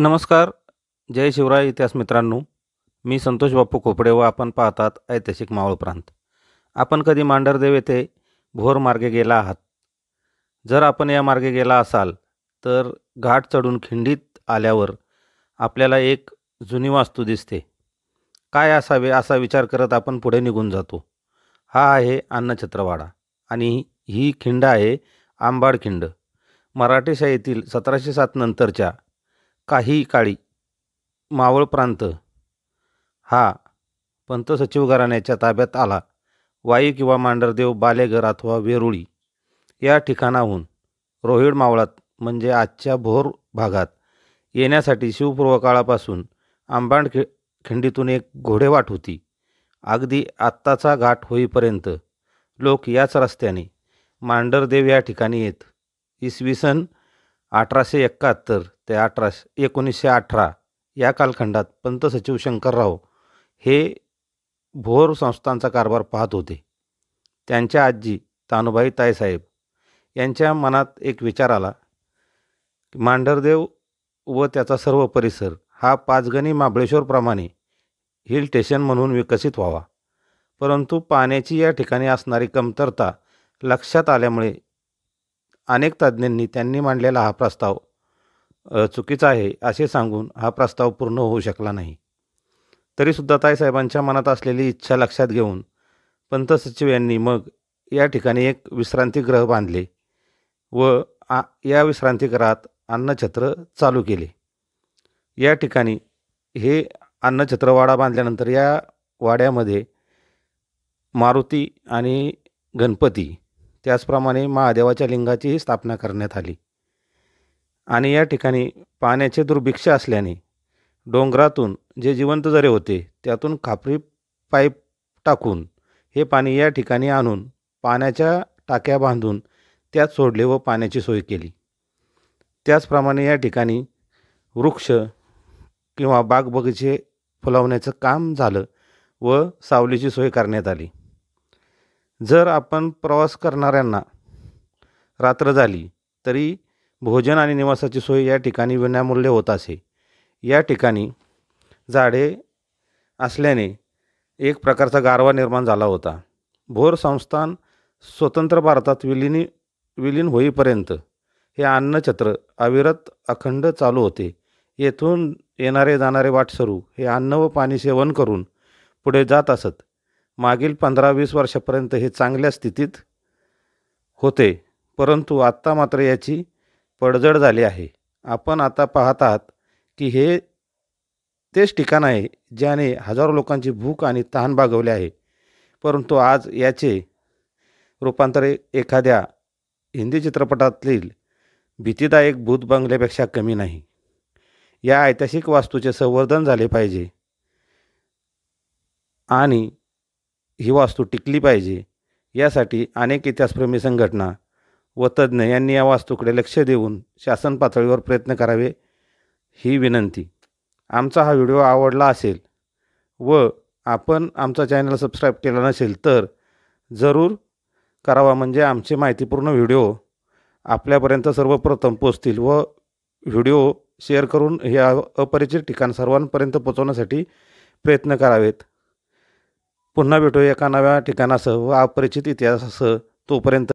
नमस्कार जय शिवराय इतिहास मित्रांनो मी संतोष बाप्पू खोपडे व आपण पाहतात ऐतिहासिक मावळ प्रांत आपण कधी मांढरदेव येथे भोर मार्गे गेला आहात जर आपण या मार्गे गेला असाल तर घाट चढून खिंडीत आल्यावर आपल्याला एक जुनी वास्तू दिसते काय असावे असा विचार करत आपण पुढे निघून जातो हा आहे अन्नछत्रवाडा आणि ही खिंड आहे आंबाड खिंड मराठेशाहीतील सतराशे सात नंतरच्या काही काळी मावळ प्रांत हा पंत सचिव घराण्याच्या ताब्यात आला वाई किंवा मांडरदेव बालेघर अथवा वेरुळी या ठिकाणाहून रोहिड मावळात म्हणजे आजच्या भोर भागात येण्यासाठी शिवपूर्व काळापासून आंबांड खे खिंडीतून एक घोडेवाट होती अगदी आत्ताचा घाट होईपर्यंत लोक याच रस्त्याने मांडरदेव या ठिकाणी येत इसवी सन अठराशे एकाहत्तर ते अठराशे एकोणीसशे अठरा या कालखंडात सचिव शंकरराव हे भोर संस्थांचा कारभार पाहत होते त्यांच्या आजी तानुबाई तायसाहेब यांच्या मनात एक विचार आला मांढरदेव व त्याचा सर्व परिसर हा पाचगणी महाबळेश्वरप्रमाणे हिल स्टेशन म्हणून विकसित व्हावा परंतु पाण्याची या ठिकाणी असणारी कमतरता लक्षात आल्यामुळे अनेक तज्ज्ञांनी त्यांनी मांडलेला हा प्रस्ताव चुकीचा आहे असे सांगून हा प्रस्ताव पूर्ण होऊ शकला नाही तरीसुद्धा ताईसाहेबांच्या मनात असलेली इच्छा लक्षात घेऊन पंतसचिव यांनी मग या ठिकाणी एक विश्रांतीगृह बांधले व आ या विश्रांतीगृहात अन्नछत्र चालू केले या ठिकाणी हे अन्नछत्र वाडा बांधल्यानंतर या वाड्यामध्ये मारुती आणि गणपती त्याचप्रमाणे महादेवाच्या लिंगाचीही स्थापना करण्यात आली आणि या ठिकाणी पाण्याचे दुर्भिक्ष असल्याने डोंगरातून जे जिवंत जरे होते त्यातून खापरी पाईप टाकून हे पाणी या ठिकाणी आणून पाण्याच्या टाक्या बांधून त्यात सोडले व पाण्याची सोय केली त्याचप्रमाणे या ठिकाणी वृक्ष किंवा बागबगीचे फुलावण्याचं काम झालं व सावलीची सोय करण्यात आली जर आपण प्रवास करणाऱ्यांना रात्र झाली तरी भोजन आणि निवासाची सोय या ठिकाणी विनामूल्य होत असे या ठिकाणी झाडे असल्याने एक प्रकारचा गारवा निर्माण झाला होता भोर संस्थान स्वतंत्र भारतात विलिनी विलीन होईपर्यंत हे अन्नछत्र अविरत अखंड चालू होते येथून येणारे जाणारे वाटसरू हे अन्न व पाणी सेवन करून पुढे जात असत मागील पंधरा वीस वर्षापर्यंत हे चांगल्या स्थितीत होते परंतु आत्ता मात्र याची पडझड झाली आहे आपण आता पाहत आहात की हे तेच ठिकाण आहे ज्याने हजारो लोकांची भूक आणि तहान भागवले आहे परंतु आज याचे रूपांतर एखाद्या हिंदी चित्रपटातील भीतीदायक भूत बंगल्यापेक्षा कमी नाही या ऐतिहासिक वास्तूचे संवर्धन झाले पाहिजे आणि ही वास्तू टिकली पाहिजे यासाठी अनेक इतिहासप्रेमी संघटना व तज्ज्ञ यांनी या वास्तूकडे लक्ष देऊन शासन पातळीवर प्रयत्न करावे ही विनंती आमचा हा व्हिडिओ आवडला असेल व आपण आमचा चॅनल सबस्क्राईब केला नसेल तर जरूर करावा म्हणजे आमचे माहितीपूर्ण व्हिडिओ आपल्यापर्यंत सर्वप्रथम पोचतील व व्हिडिओ शेअर करून ह्या अपरिचित ठिकाण सर्वांपर्यंत पोचवण्यासाठी प्रयत्न करावेत पुन्हा भेटू एका नव्या ठिकाणासह व अपरिचित इतिहासासह तोपर्यंत